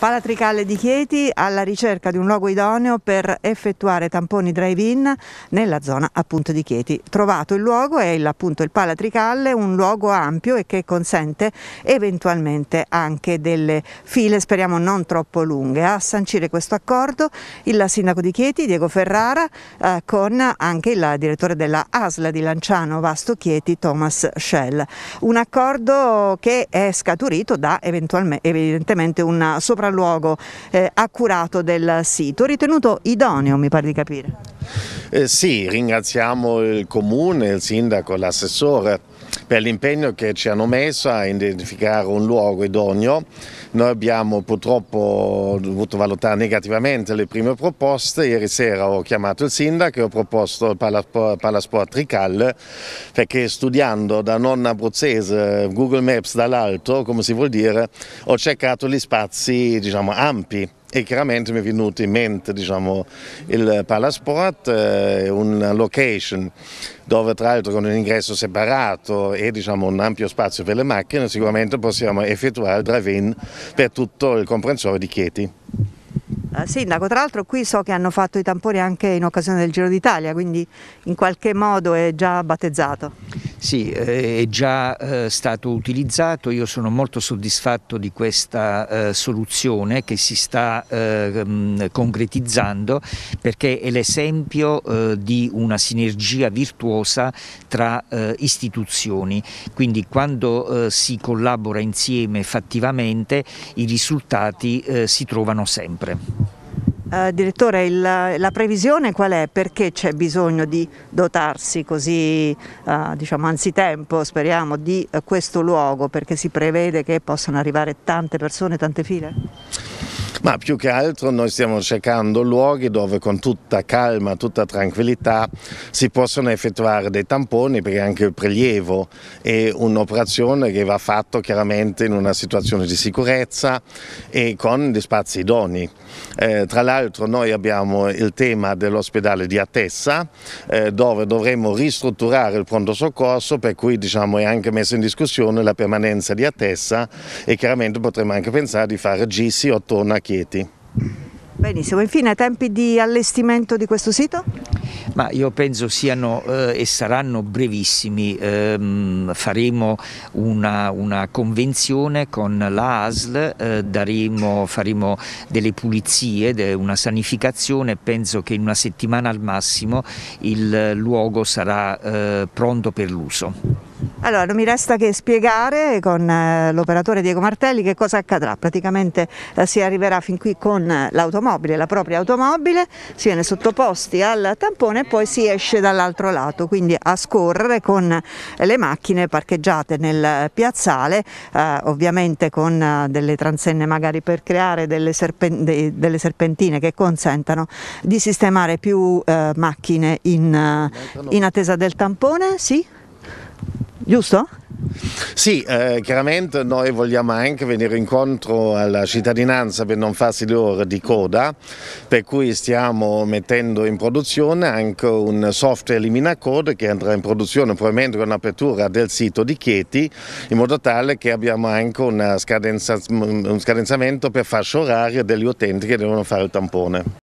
Pala di Chieti alla ricerca di un luogo idoneo per effettuare tamponi drive-in nella zona appunto di Chieti. Trovato il luogo è il, appunto il Pala un luogo ampio e che consente eventualmente anche delle file, speriamo non troppo lunghe. A sancire questo accordo il sindaco di Chieti, Diego Ferrara, eh, con anche il direttore della ASL di Lanciano Vasto Chieti, Thomas Schell. Un accordo che è scaturito da evidentemente un sopravvivenza sopralluogo eh, accurato del sito, ritenuto idoneo mi pare di capire. Eh sì, ringraziamo il comune, il sindaco, l'assessore per l'impegno che ci hanno messo a identificare un luogo idoneo. Noi abbiamo purtroppo dovuto valutare negativamente le prime proposte, ieri sera ho chiamato il sindaco e ho proposto il Palasport Trical perché studiando da nonna abruzzese Google Maps dall'alto, come si vuol dire, ho cercato gli spazi diciamo, ampi e chiaramente mi è venuto in mente diciamo, il Palasport, eh, una location dove tra l'altro con un ingresso separato e diciamo, un ampio spazio per le macchine sicuramente possiamo effettuare il drive-in per tutto il comprensore di Chieti. Eh, sindaco, tra l'altro qui so che hanno fatto i tamponi anche in occasione del Giro d'Italia, quindi in qualche modo è già battezzato. Sì, eh, è già eh, stato utilizzato, io sono molto soddisfatto di questa eh, soluzione che si sta concretizzando perché è l'esempio di una sinergia virtuosa tra istituzioni, quindi quando si collabora insieme fattivamente i risultati si trovano sempre. Eh, direttore, il, la previsione qual è? Perché c'è bisogno di dotarsi così, uh, diciamo anzitempo, speriamo, di uh, questo luogo? Perché si prevede che possano arrivare tante persone, tante file? ma più che altro noi stiamo cercando luoghi dove con tutta calma, tutta tranquillità si possono effettuare dei tamponi perché anche il prelievo è un'operazione che va fatta chiaramente in una situazione di sicurezza e con gli spazi idoni. Eh, tra l'altro noi abbiamo il tema dell'ospedale di Atessa eh, dove dovremmo ristrutturare il pronto soccorso per cui diciamo, è anche messa in discussione la permanenza di Atessa e chiaramente potremmo anche pensare di fare Gissi attorno a chi Chieti. Benissimo, infine tempi di allestimento di questo sito? Ma io penso siano eh, e saranno brevissimi. Eh, faremo una, una, convenzione con la ASL, eh, daremo, faremo delle pulizie, de, una sanificazione. Penso che in una settimana al massimo il luogo sarà eh, pronto per l'uso. Allora, non mi resta che spiegare con eh, l'operatore Diego Martelli che cosa accadrà. Praticamente eh, si arriverà fin qui con eh, l'automobile, la propria automobile, si viene sottoposti al tampone e poi si esce dall'altro lato, quindi a scorrere con le macchine parcheggiate nel piazzale, eh, ovviamente con delle transenne magari per creare delle, serpen delle serpentine che consentano di sistemare più macchine in, in attesa del tampone. Sì? giusto? Sì, eh, chiaramente noi vogliamo anche venire incontro alla cittadinanza per non farsi le ore di coda, per cui stiamo mettendo in produzione anche un software eliminacode che andrà in produzione probabilmente con l'apertura del sito di Chieti, in modo tale che abbiamo anche un scadenzamento per fascia oraria degli utenti che devono fare il tampone.